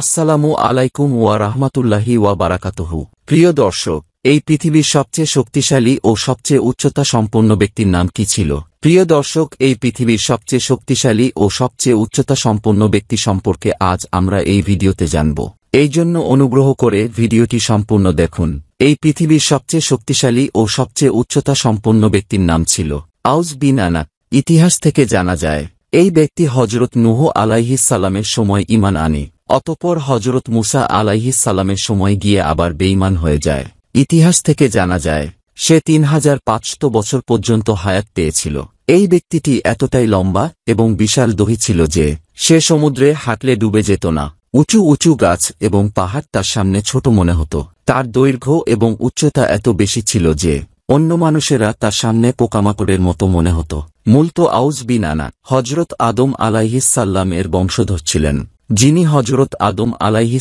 আসসালামু আলাইকুম ওয়া রাহমাতুল্লাহি ওয়া বারাকাতুহু প্রিয় দর্শক এই পৃথিবীর সবচেয়ে শক্তিশালী ও সবচেয়ে উচ্চতা সম্পন্ন ব্যক্তির নাম কি ছিল প্রিয় দর্শক এই পৃথিবীর সবচেয়ে শক্তিশালী ও সবচেয়ে উচ্চতা সম্পন্ন ব্যক্তি সম্পর্কে আজ আমরা এই ভিডিওতে জানব এই জন্য অনুগ্রহ করে ভিডিওটি সম্পূর্ণ দেখুন এই পৃথিবীর সবচেয়ে শক্তিশালী ও সবচেয়ে উচ্চতা সম্পন্ন ব্যক্তির নাম ছিল আউজ বিন আনা ইতিহাস থেকে জানা যায় এই ব্যক্তি হজরত নুহ আলাইহিস সালামের সময় ইমান আনে অতপর হজরত মুসা আলাইহিস সালামের সময় গিয়ে আবার বেইমান হয়ে যায় ইতিহাস থেকে জানা যায় সে তিন হাজার পাঁচশো বছর পর্যন্ত হায়াত পেয়েছিল এই ব্যক্তিটি এতটাই লম্বা এবং বিশাল দহি ছিল যে সে সমুদ্রে হাঁটলে ডুবে যেত না উঁচু উঁচু গাছ এবং পাহাড় তার সামনে ছোট মনে হতো তার দৈর্ঘ্য এবং উচ্চতা এত বেশি ছিল যে অন্য মানুষেরা তার সামনে পোকামাকড়ের মতো মনে হতো মূলত আউজ বিনানা হজরত আদম আলাইহিসাল্লাম এর বংশধর ছিলেন যিনি হজরত আদম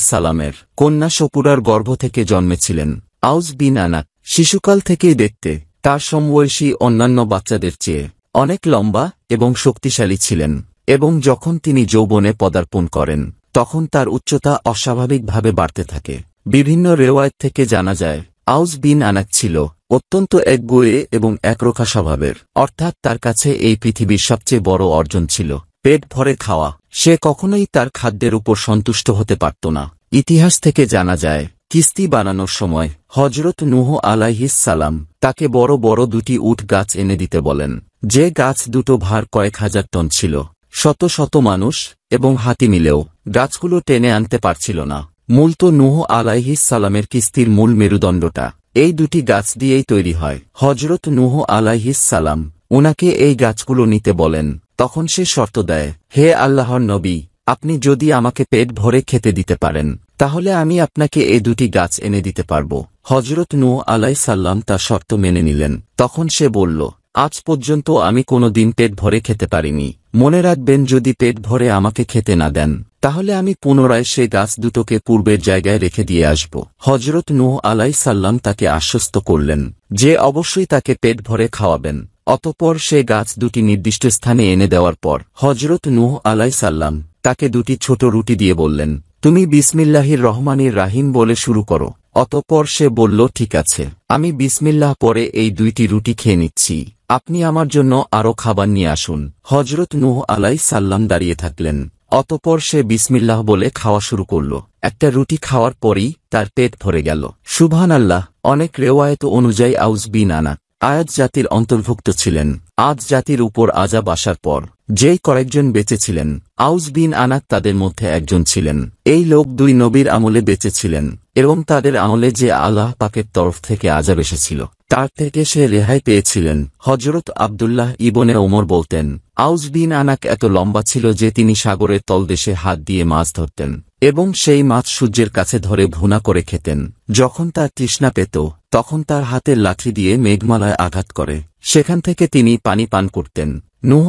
সালামের কন্যা সপুরার গর্ভ থেকে জন্মেছিলেন আউস বিন আনা শিশুকাল থেকেই দেখতে তার সমবয়সী অন্যান্য বাচ্চাদের চেয়ে অনেক লম্বা এবং শক্তিশালী ছিলেন এবং যখন তিনি যৌবনে পদার্পণ করেন তখন তার উচ্চতা অস্বাভাবিকভাবে বাড়তে থাকে বিভিন্ন রেওয়ায়ত থেকে জানা যায় আউস বিন আনাক ছিল অত্যন্ত একগুয়ে এবং একরোখা স্বভাবের অর্থাৎ তার কাছে এই পৃথিবীর সবচেয়ে বড় অর্জন ছিল পেট ভরে খাওয়া সে কখনোই তার খাদ্যের উপর সন্তুষ্ট হতে পারত না ইতিহাস থেকে জানা যায় কিস্তি বানানোর সময় হজরত নুহ আলাইহিস সালাম তাকে বড় বড় দুটি উঠ গাছ এনে দিতে বলেন যে গাছ দুটো ভার কয়েক হাজার টন ছিল শত শত মানুষ এবং হাতি মিলেও গাছগুলো টেনে আনতে পারছিল না মূলত নুহ আলাইহিস সালামের কিস্তির মূল মেরুদণ্ডটা এই দুটি গাছ দিয়েই তৈরি হয় হজরত নুহ আলাইহিস সালাম উনাকে এই গাছগুলো নিতে বলেন তখন সে শর্ত দেয় হে আল্লাহর নবী আপনি যদি আমাকে পেট ভরে খেতে দিতে পারেন তাহলে আমি আপনাকে এই দুটি গাছ এনে দিতে পারব হজরত নু আলাই সাল্লাম তা শর্ত মেনে নিলেন তখন সে বলল আজ পর্যন্ত আমি কোনো দিন পেট ভরে খেতে পারিনি মনে রাখবেন যদি পেট ভরে আমাকে খেতে না দেন তাহলে আমি পুনরায় সেই গাছ দুটোকে পূর্বের জায়গায় রেখে দিয়ে আসব হজরত নু আলাই সাল্লাম তাকে আশ্বস্ত করলেন যে অবশ্যই তাকে পেট ভরে খাওয়াবেন অতপর সে গাছ দুটি নির্দিষ্ট স্থানে এনে দেওয়ার পর হজরত নুহ আলাই সাল্লাম তাকে দুটি ছোট রুটি দিয়ে বললেন তুমি বিসমিল্লাহির রহমানের রাহিম বলে শুরু করো অতপর সে বলল ঠিক আছে আমি বিসমিল্লাহ পরে এই দুইটি রুটি খেয়ে নিচ্ছি আপনি আমার জন্য আরও খাবার নিয়ে আসুন হজরত নুহ আলাই সাল্লাম দাঁড়িয়ে থাকলেন অতপর সে বিসমিল্লাহ বলে খাওয়া শুরু করল একটা রুটি খাওয়ার পরই তার পেট ভরে গেল শুভান আল্লাহ অনেক রেওয়ায়ত অনুযায়ী আউজ বিন আনা আয়াজ জাতির অন্তর্ভুক্ত ছিলেন আজ জাতির উপর আজাব আসার পর যেই কয়েকজন বেঁচেছিলেন আউজ বিন আনাক তাদের মধ্যে একজন ছিলেন এই লোক দুই নবীর আমলে বেঁচেছিলেন এবং তাদের আমলে যে আল্লাহ পাকের তরফ থেকে আজাব এসেছিল তার থেকে সে রেহাই পেয়েছিলেন হজরত আবদুল্লাহ ইবনে ওমর বলতেন আউজ বিন আনাক এত লম্বা ছিল যে তিনি সাগরের তলদেশে হাত দিয়ে মাছ ধরতেন এবং সেই মাছ সূর্যের কাছে ধরে ভুনা করে খেতেন যখন তার তৃষ্ণা পেত তখন তার হাতের লাঠি দিয়ে মেঘমালায় আঘাত করে সেখান থেকে তিনি পানি পান করতেন নুহ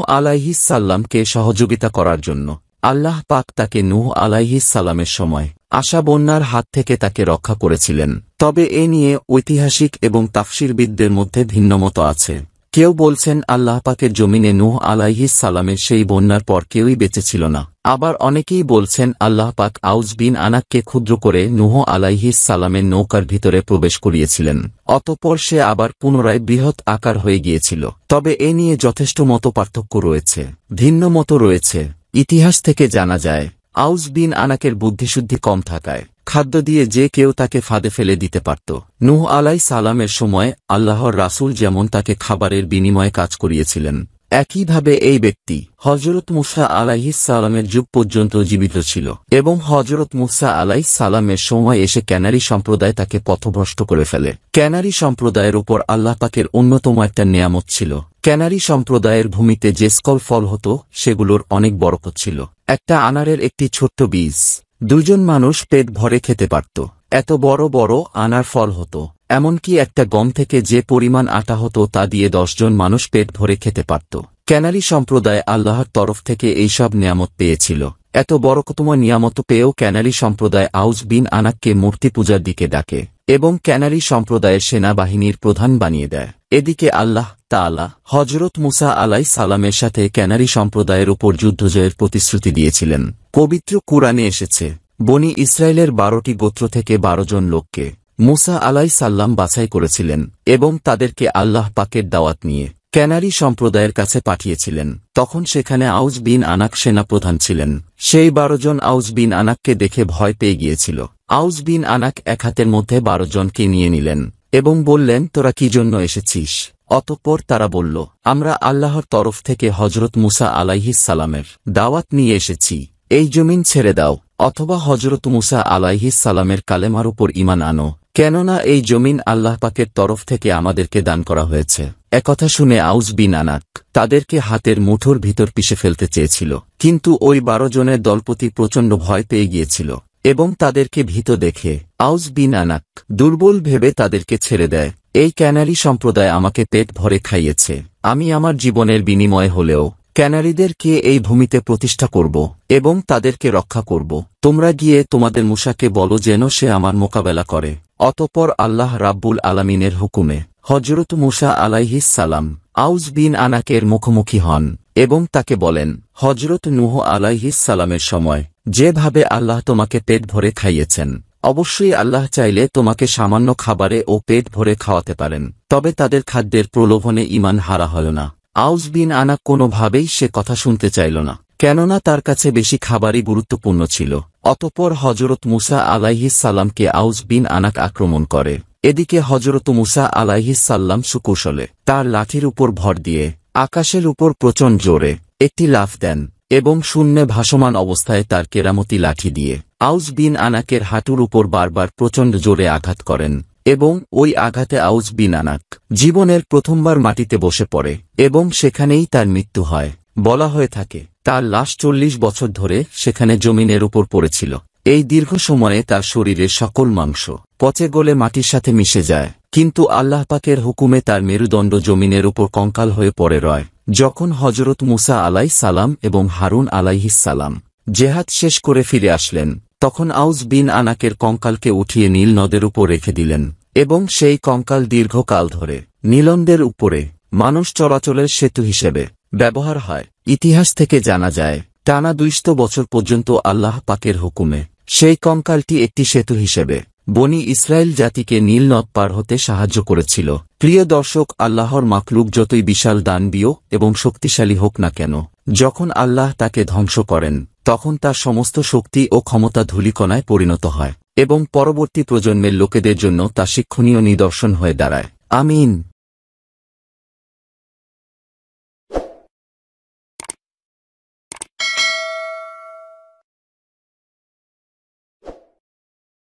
সাল্লামকে সহযোগিতা করার জন্য আল্লাহ পাক তাকে নুহ আলাইহিসাল্লামের সময় আশা বন্যার হাত থেকে তাকে রক্ষা করেছিলেন তবে এ নিয়ে ঐতিহাসিক এবং তাফসিরবিদদের মধ্যে ভিন্নমত আছে কেউ বলছেন আল্লাহ পাকের জমিনে নুহ আলাইহিস সালামের সেই বন্যার পর কেউই বেঁচেছিল না আবার অনেকেই বলছেন আল্লাহ পাক আউজ বিন আনাককে ক্ষুদ্র করে নুহ আলাইহিস সালামের নৌকার ভিতরে প্রবেশ করিয়েছিলেন অতপর সে আবার পুনরায় বৃহৎ আকার হয়ে গিয়েছিল তবে এ নিয়ে যথেষ্ট মত পার্থক্য রয়েছে ভিন্ন মতো রয়েছে ইতিহাস থেকে জানা যায় আউজ বিন আনাকের বুদ্ধিশুদ্ধি কম থাকায় খাদ্য দিয়ে যে কেউ তাকে ফাঁদে ফেলে দিতে পারত নুহ আলাই সালামের সময় আল্লাহর রাসুল যেমন তাকে খাবারের বিনিময়ে কাজ করিয়েছিলেন একইভাবে এই ব্যক্তি হজরত মুসা আলাহি সালামের যুগ পর্যন্ত জীবিত ছিল এবং হজরত মুসা আলাই সালামের সময় এসে ক্যানারি সম্প্রদায় তাকে পথভ্রষ্ট করে ফেলে ক্যানারি সম্প্রদায়ের উপর আল্লাহ পাকের অন্যতম একটা নিয়ামত ছিল ক্যানারি সম্প্রদায়ের ভূমিতে যে স্কল ফল হতো সেগুলোর অনেক বরকত ছিল একটা আনারের একটি ছোট্ট বীজ দুজন মানুষ পেট ভরে খেতে পারত এত বড় বড় আনার ফল হতো এমনকি একটা গম থেকে যে পরিমাণ আটা হতো তা দিয়ে দশজন মানুষ পেট ভরে খেতে পারত ক্যানারি সম্প্রদায় আল্লাহর তরফ থেকে এইসব নিয়ামত পেয়েছিল এত কতম নিয়ামত পেয়েও ক্যানারি সম্প্রদায় আউজ বিন আনাককে মূর্তি পূজার দিকে ডাকে এবং ক্যানারি সম্প্রদায়ের সেনাবাহিনীর প্রধান বানিয়ে দেয় এদিকে আল্লাহ তালা হজরত মুসা আলাই সালামের সাথে ক্যানারি সম্প্রদায়ের ওপর যুদ্ধজয়ের প্রতিশ্রুতি দিয়েছিলেন পবিত্র কুরআনে এসেছে বনি ইসরায়েলের বারোটি গোত্র থেকে বারো জন লোককে মুসা আলাই সাল্লাম বাছাই করেছিলেন এবং তাদেরকে আল্লাহ পাকের দাওয়াত নিয়ে ক্যানারি সম্প্রদায়ের কাছে পাঠিয়েছিলেন তখন সেখানে আউজ বিন আনাক সেনাপ্রধান ছিলেন সেই বারো জন আউজ বিন আনাককে দেখে ভয় পেয়ে গিয়েছিল আউজ বিন আনাক এক হাতের মধ্যে বারো জনকে নিয়ে নিলেন এবং বললেন তোরা কি জন্য এসেছিস অতঃপর তারা বলল আমরা আল্লাহর তরফ থেকে হজরত মুসা আলাইহিস সালামের দাওয়াত নিয়ে এসেছি এই জমিন ছেড়ে দাও অথবা হজরত মুসা আলাইহিস সালামের কালেমার উপর ইমান আনো কেননা এই জমিন আল্লাহ পাকের তরফ থেকে আমাদেরকে দান করা হয়েছে একথা শুনে আউজ বিন আনাক তাদেরকে হাতের মুঠোর ভিতর পিষে ফেলতে চেয়েছিল কিন্তু ওই বারো জনের দলপতি প্রচণ্ড ভয় পেয়ে গিয়েছিল এবং তাদেরকে ভীত দেখে আউস বিন আনাক দুর্বল ভেবে তাদেরকে ছেড়ে দেয় এই ক্যানারি সম্প্রদায় আমাকে পেট ভরে খাইয়েছে আমি আমার জীবনের বিনিময় হলেও ক্যানারিদেরকে এই ভূমিতে প্রতিষ্ঠা করব এবং তাদেরকে রক্ষা করব তোমরা গিয়ে তোমাদের মুসাকে বলো যেন সে আমার মোকাবেলা করে অতপর আল্লাহ রাব্বুল আলামিনের হুকুমে হজরত মুসা আলাইহিস সালাম আউজ বিন আনাকের মুখোমুখি হন এবং তাকে বলেন হজরত নুহ আলাইহিস সালামের সময় যেভাবে আল্লাহ তোমাকে পেট ভরে খাইয়েছেন অবশ্যই আল্লাহ চাইলে তোমাকে সামান্য খাবারে ও পেট ভরে খাওয়াতে পারেন তবে তাদের খাদ্যের প্রলোভনে ইমান হারা হল না আউস বিন আনা কোনোভাবেই সে কথা শুনতে চাইল না কেননা তার কাছে বেশি খাবারই গুরুত্বপূর্ণ ছিল অতপর হজরত মুসা সাল্লামকে আউস বিন আনাক আক্রমণ করে এদিকে হজরত মুসা সাল্লাম সুকৌশলে তার লাঠির উপর ভর দিয়ে আকাশের উপর প্রচণ্ড জোরে একটি লাফ দেন এবং শূন্যে ভাসমান অবস্থায় তার কেরামতি লাঠি দিয়ে আউজ বিন আনাকের হাঁটুর উপর বারবার প্রচণ্ড জোরে আঘাত করেন এবং ওই আঘাতে আউজ বিন আনাক জীবনের প্রথমবার মাটিতে বসে পড়ে এবং সেখানেই তার মৃত্যু হয় বলা হয়ে থাকে তার লাশ চল্লিশ বছর ধরে সেখানে জমিনের উপর পড়েছিল এই দীর্ঘ সময়ে তার শরীরে সকল মাংস পচে গলে মাটির সাথে মিশে যায় কিন্তু আল্লাহ পাকের হুকুমে তার মেরুদণ্ড জমিনের উপর কঙ্কাল হয়ে পড়ে রয় যখন হজরত মুসা আলাই সালাম এবং হারুন সালাম জেহাদ শেষ করে ফিরে আসলেন তখন আউস বিন আনাকের কঙ্কালকে উঠিয়ে নীল নদের উপর রেখে দিলেন এবং সেই কঙ্কাল দীর্ঘকাল ধরে নীলন্দের উপরে মানুষ চলাচলের সেতু হিসেবে ব্যবহার হয় ইতিহাস থেকে জানা যায় টানা দুইশ বছর পর্যন্ত আল্লাহ পাকের হুকুমে সেই কঙ্কালটি একটি সেতু হিসেবে বনি ইসরায়েল জাতিকে নীল নদ পার হতে সাহায্য করেছিল প্রিয় দর্শক আল্লাহর মাকলুক যতই বিশাল দানবীয় এবং শক্তিশালী হোক না কেন যখন আল্লাহ তাকে ধ্বংস করেন তখন তার সমস্ত শক্তি ও ক্ষমতা ধূলিকণায় পরিণত হয় এবং পরবর্তী প্রজন্মের লোকেদের জন্য তা শিক্ষণীয় নিদর্শন হয়ে দাঁড়ায় আমিন